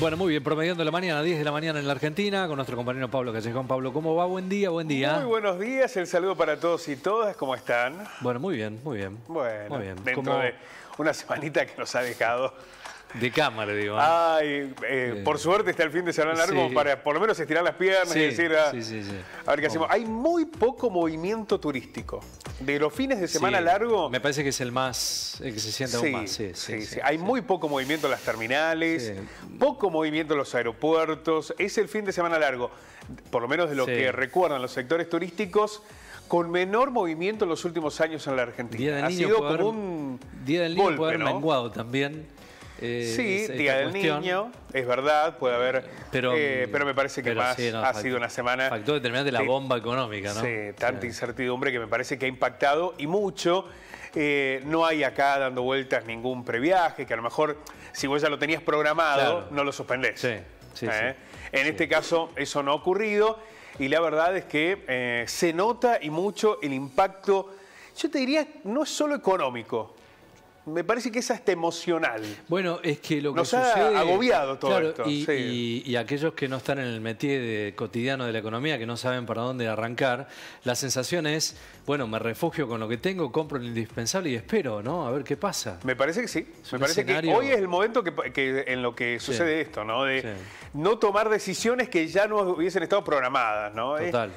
Bueno, muy bien, promediando la mañana, 10 de la mañana en la Argentina, con nuestro compañero Pablo Callejón. Pablo, ¿cómo va? Buen día, buen día. Muy buenos días, el saludo para todos y todas, ¿cómo están? Bueno, muy bien, muy bien. Bueno, muy bien. dentro de una semanita que nos ha dejado de cámara, digo. ¿eh? Eh, por suerte está el fin de semana largo para por lo menos estirar las piernas y decir, a, ah, a ver qué hacemos. Oh. Hay muy poco movimiento turístico. De los fines de semana largo... Me parece que es el más, el que se siente más. Sí, sí, Hay muy poco movimiento en las terminales, poco movimiento en los aeropuertos. Es el fin de semana largo, por lo menos de lo que recuerdan los sectores turísticos, con menor movimiento en los últimos años en la Argentina. ha sido como un Día del niño golpe, poder menguado también. Eh, sí, Día del Niño, es verdad, puede haber. Eh, pero, eh, mm, pero me parece que más ha sido una semana. Factor determinante de la bomba económica, ¿no? Sí, tanta incertidumbre que me parece que ha impactado y mucho. no hay acá dando vueltas ningún previaje, que a lo mejor si vos ya lo tenías programado, no lo suspendés. Sí, En este caso, eso no ha ocurrido y la verdad es que se nota y mucho el impacto, yo te diría, no es solo económico, me parece que es hasta emocional. Bueno, es que lo que Nos ha agobiado todo Y, aquellos que no están en el métier cotidiano de la economía, que no saben para dónde arrancar, la sensación es, bueno, me refugio con lo que tengo, compro lo indispensable y espero, ¿no? A ver qué pasa. Me parece que sí. me parece que hoy es el momento que, en lo que sucede esto, ¿no? De no tomar decisiones que ya no hubiesen estado programadas, ¿no? Eh, total,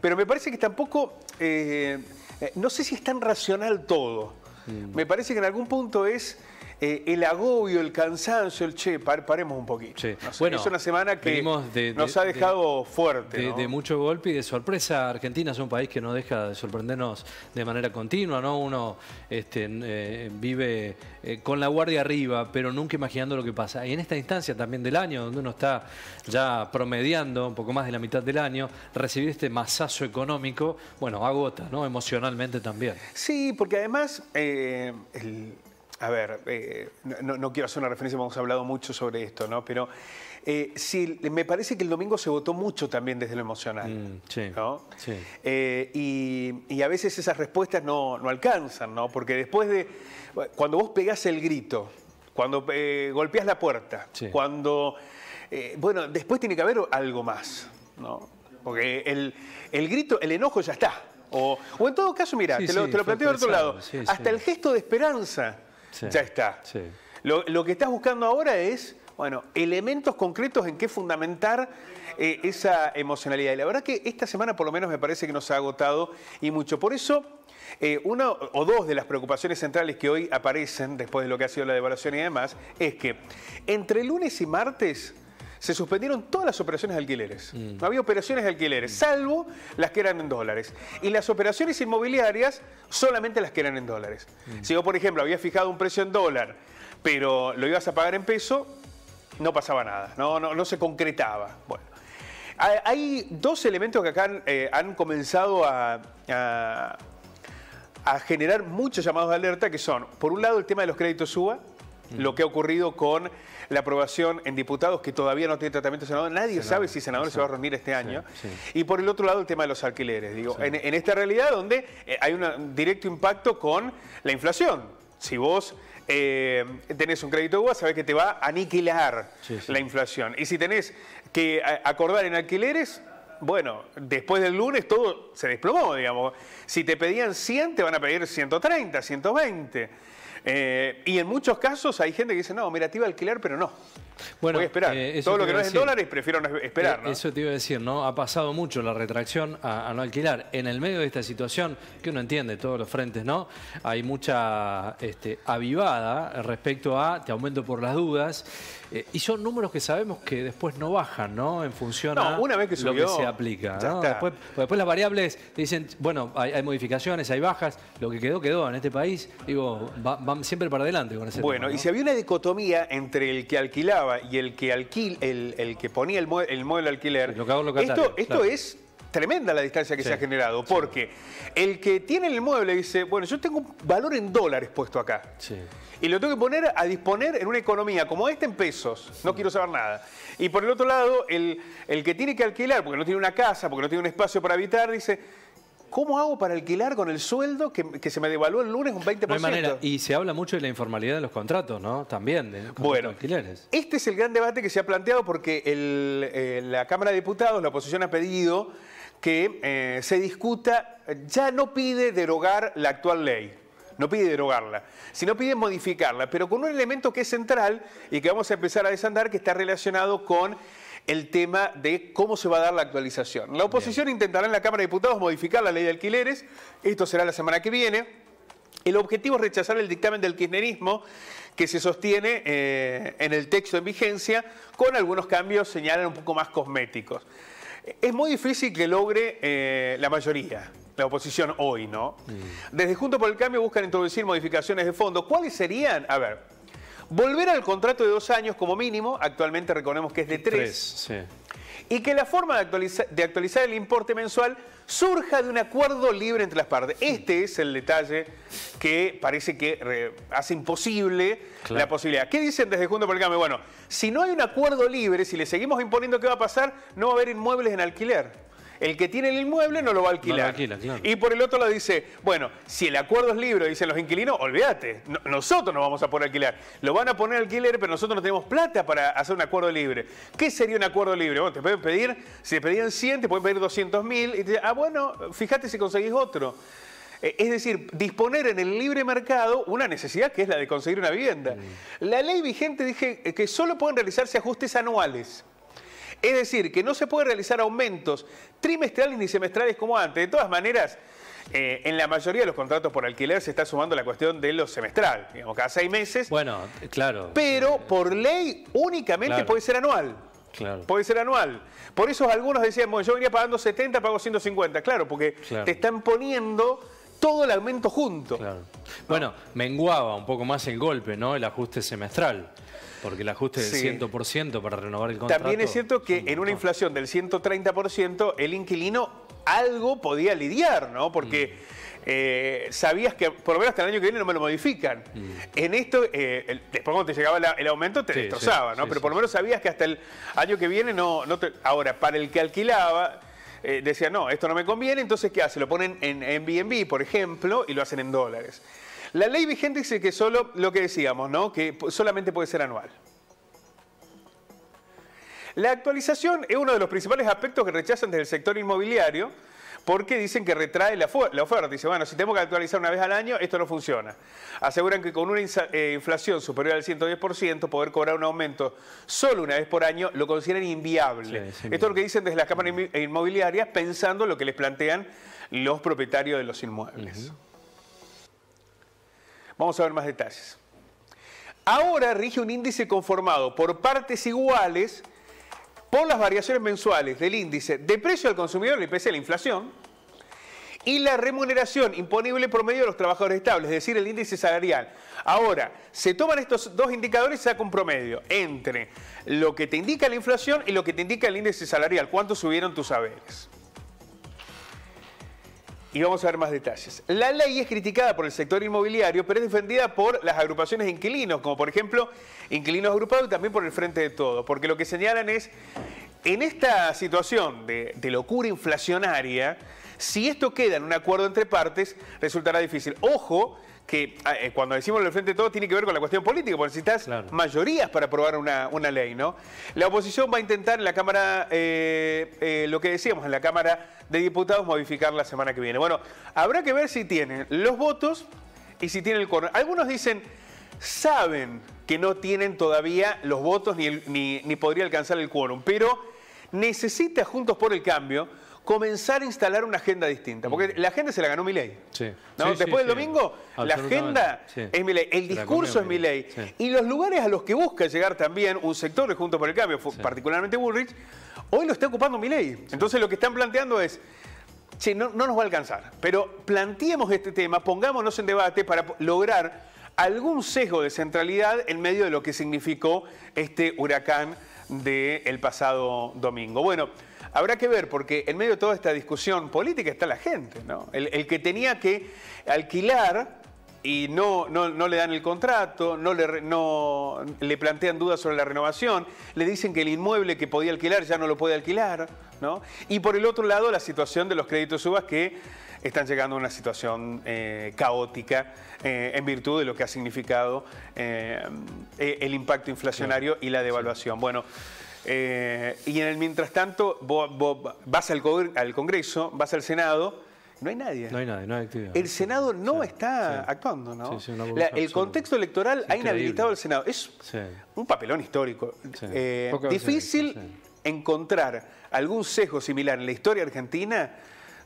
pero me parece que tampoco... Eh, eh, no sé si es tan racional todo. Me parece que en algún punto es eh, el agobio, el cansancio, el che, paremos un poquito. Sí. bueno, es una semana que nos ha dejado fuerte. De, mucho golpe y de sorpresa. Argentina es un país que no deja de sorprendernos de manera continua, ¿no? Uno este, eh, vive eh, con la guardia arriba, pero nunca imaginando lo que pasa. Y en esta instancia también del año, donde uno está ya promediando un poco más de la mitad del año, recibir este masazo económico, bueno, agota, ¿no? Emocionalmente también. Sí, porque además el a ver, eh, no, quiero hacer una referencia, hemos hablado mucho sobre esto, ¿no? Pero eh, sí, me parece que el domingo se votó mucho también desde lo emocional, mm, ¿no? Sí. Eh, y, a veces esas respuestas no, alcanzan, ¿no? Porque después de, cuando vos pegás el grito, cuando golpeás la puerta, cuando, bueno, después tiene que haber algo más, ¿no? Porque el, grito, el enojo ya está. O, en todo caso, mira, te, lo planteo de otro lado. hasta el gesto de esperanza ya está. Lo, que estás buscando ahora es, bueno, elementos concretos en qué fundamentar eh, esa emocionalidad. Y la verdad que esta semana por lo menos me parece que nos ha agotado y mucho. Por eso, eh, una o dos de las preocupaciones centrales que hoy aparecen después de lo que ha sido la devaluación y demás, es que entre lunes y martes se suspendieron todas las operaciones de alquileres. No mm. había operaciones de alquileres, mm. salvo las que eran en dólares. Y las operaciones inmobiliarias, solamente las que eran en dólares. Mm. Si yo, por ejemplo, había fijado un precio en dólar, pero lo ibas a pagar en peso, no pasaba nada, no, no, no se concretaba. Bueno, hay dos elementos que acá eh, han comenzado a, a, a generar muchos llamados de alerta, que son, por un lado, el tema de los créditos UBA, lo que ha ocurrido con la aprobación en diputados, que todavía no tiene tratamiento senador. Nadie sabe si senador se va a reunir este año. Y por el otro lado, el tema de los alquileres. Digo, en, esta realidad donde eh, hay un directo impacto con la inflación. Si vos eh, tenés un crédito de UBA, sabés que te va a aniquilar la inflación. Y si tenés que eh, acordar en alquileres, bueno, después del lunes todo se desplomó, digamos. Si te pedían 100, te van a pedir 130, 120. Eh, y en muchos casos hay gente que dice, no, mira, te iba a alquilar, pero no. Bueno, Voy a esperar. Eh, Todo lo que no es en dólares prefiero esperar. Eh, eso te iba a decir, ¿no? Ha pasado mucho la retracción a, no alquilar. En el medio de esta situación, que uno entiende todos los frentes, ¿no? Hay mucha este, avivada respecto a te aumento por las dudas. Eh, y son números que sabemos que después no bajan, ¿no? En función a que lo que se aplica. Después, las variables te dicen, bueno, hay, modificaciones, hay bajas, lo que quedó, quedó en este país, digo, van siempre para adelante con ese Bueno, y si había una dicotomía entre el que alquilaba y el que alquil, el, que ponía el, el modelo alquiler, esto, esto es tremenda la distancia que se ha generado, porque el que tiene el mueble dice, bueno, yo tengo un valor en dólares puesto acá. Y lo tengo que poner a disponer en una economía como esta en pesos. No quiero saber nada. Y por el otro lado, el, que tiene que alquilar, porque no tiene una casa, porque no tiene un espacio para habitar, dice, ¿Cómo hago para alquilar con el sueldo que, se me devaluó el lunes un 20%? Y se habla mucho de la informalidad de los contratos, ¿no? También, de bueno, Este es el gran debate que se ha planteado porque eh, la Cámara de Diputados, la oposición ha pedido que eh, se discuta, ya no pide derogar la actual ley, no pide derogarla, sino pide modificarla, pero con un elemento que es central y que vamos a empezar a desandar, que está relacionado con el tema de cómo se va a dar la actualización. La oposición intentará en la Cámara de Diputados modificar la ley de alquileres, esto será la semana que viene. El objetivo es rechazar el dictamen del kirchnerismo que se sostiene eh, en el texto en vigencia, con algunos cambios señalan un poco más cosméticos. Es muy difícil que logre eh, la mayoría, la oposición hoy, ¿no? Mm. Desde Junto por el Cambio buscan introducir modificaciones de fondo. ¿Cuáles serían? A ver, volver al contrato de dos años como mínimo, actualmente recordemos que es de tres. sí. Y que la forma de actualizar el importe mensual surja de un acuerdo libre entre las partes. Este es el detalle que parece que eh, hace imposible la posibilidad. ¿Qué dicen desde Junto por el Cambio? Bueno, si no hay un acuerdo libre, si le seguimos imponiendo qué va a pasar, no va a haber inmuebles en alquiler el que tiene el inmueble no lo va a alquilar. Y por el otro lado dice, bueno, si el acuerdo es libre, dicen los inquilinos, olvídate, nosotros no vamos a poner alquilar. Lo van a poner alquiler, pero nosotros no tenemos plata para hacer un acuerdo libre. ¿Qué sería un acuerdo libre? Bueno, te pueden pedir, si te pedían 100, te pueden pedir 200 mil. Y te, ah, bueno, fíjate si conseguís otro. Eh, es decir, disponer en el libre mercado una necesidad que es la de conseguir una vivienda. Mm. La ley vigente dice que solo pueden realizarse ajustes anuales. Es decir, que no se puede realizar aumentos trimestrales ni semestrales como antes. De todas maneras, eh, en la mayoría de los contratos por alquiler se está sumando la cuestión de lo semestral, digamos, cada seis meses. Bueno, claro. Pero eh, por ley únicamente puede ser anual. Claro. Puede ser anual. Por eso algunos decían, bueno, yo venía pagando 70, pago 150. Claro, porque te están poniendo todo el aumento junto. Bueno, menguaba un poco más el golpe, ¿no? El ajuste semestral. Porque el ajuste del 100% para renovar el contrato. También es cierto que en una inflación del 130%, el inquilino algo podía lidiar, ¿no? Porque mm. eh, sabías que por lo menos hasta el año que viene no me lo modifican. Mm. En esto, eh, después cuando te llegaba el aumento te destrozaba, ¿no? Pero por lo menos sabías que hasta el año que viene no, no te... Ahora, para el que alquilaba eh, decían, no, esto no me conviene, entonces ¿qué hace? Lo ponen en, Airbnb BNB, por ejemplo, y lo hacen en dólares. La ley vigente dice que solo, lo que decíamos, ¿no? Que solamente puede ser anual. La actualización es uno de los principales aspectos que rechazan desde el sector inmobiliario, porque dicen que retrae la, oferta. Dice, bueno, si tengo que actualizar una vez al año, esto no funciona. Aseguran que con una eh, inflación superior al 110%, poder cobrar un aumento solo una vez por año lo consideran inviable. esto es lo que dicen desde las cámaras inmobiliarias, pensando lo que les plantean los propietarios de los inmuebles. Vamos a ver más detalles. Ahora rige un índice conformado por partes iguales con las variaciones mensuales del índice de precio al consumidor, el IPC, la inflación, y la remuneración imponible promedio de los trabajadores estables, es decir, el índice salarial. Ahora, se toman estos dos indicadores y se saca un promedio entre lo que te indica la inflación y lo que te indica el índice salarial, cuánto subieron tus saberes y vamos a ver más detalles. La ley es criticada por el sector inmobiliario, pero es defendida por las agrupaciones de inquilinos, como por ejemplo Inquilinos Agrupados y también por el Frente de Todos, porque lo que señalan es, en esta situación de, de locura inflacionaria, si esto queda en un acuerdo entre partes, resultará difícil. Ojo que ah, eh, cuando decimos lo del frente de todo tiene que ver con la cuestión política, porque necesitas mayorías para aprobar una, ley, ¿no? La oposición va a intentar en la Cámara, eh, eh, lo que decíamos, en la Cámara de Diputados modificar la semana que viene. Bueno, habrá que ver si tienen los votos y si tienen el quórum. Algunos dicen, saben que no tienen todavía los votos ni, ni, ni podría alcanzar el quórum, pero necesita Juntos por el Cambio comenzar a instalar una agenda distinta. Porque mm. la agenda se la ganó mi ley. Después del domingo, la agenda es ley. el discurso es ley. Y los lugares a los que busca llegar también un sector de Junto por el Cambio, particularmente Bullrich, hoy lo está ocupando ley. Entonces lo que están planteando es... Che, no, nos va a alcanzar, pero planteemos este tema, pongámonos en debate para lograr algún sesgo de centralidad en medio de lo que significó este huracán del pasado domingo. Bueno, Habrá que ver, porque en medio de toda esta discusión política está la gente, ¿no? El, que tenía que alquilar y no, no, le dan el contrato, no le, no le plantean dudas sobre la renovación, le dicen que el inmueble que podía alquilar ya no lo puede alquilar, ¿no? Y por el otro lado, la situación de los créditos subas que están llegando a una situación eh, caótica eh, en virtud de lo que ha significado eh, el impacto inflacionario y la devaluación. Bueno. Eh, y en el mientras tanto, vos, vas al, Congreso, vas al Senado, no hay nadie. No hay nadie, no hay actividad. El Senado no está actuando, ¿no? el contexto electoral ha inhabilitado al Senado. Es un papelón histórico. Eh, difícil encontrar algún sesgo similar en la historia argentina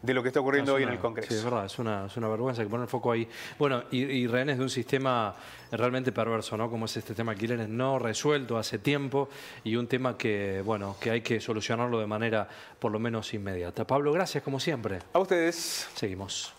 de lo que está ocurriendo hoy en el Congreso. Sí, es verdad, es una, vergüenza que poner el foco ahí. Bueno, y, y, rehenes de un sistema realmente perverso, ¿no? Como es este tema de alquileres no resuelto hace tiempo y un tema que, bueno, que hay que solucionarlo de manera por lo menos inmediata. Pablo, gracias como siempre. A ustedes. Seguimos.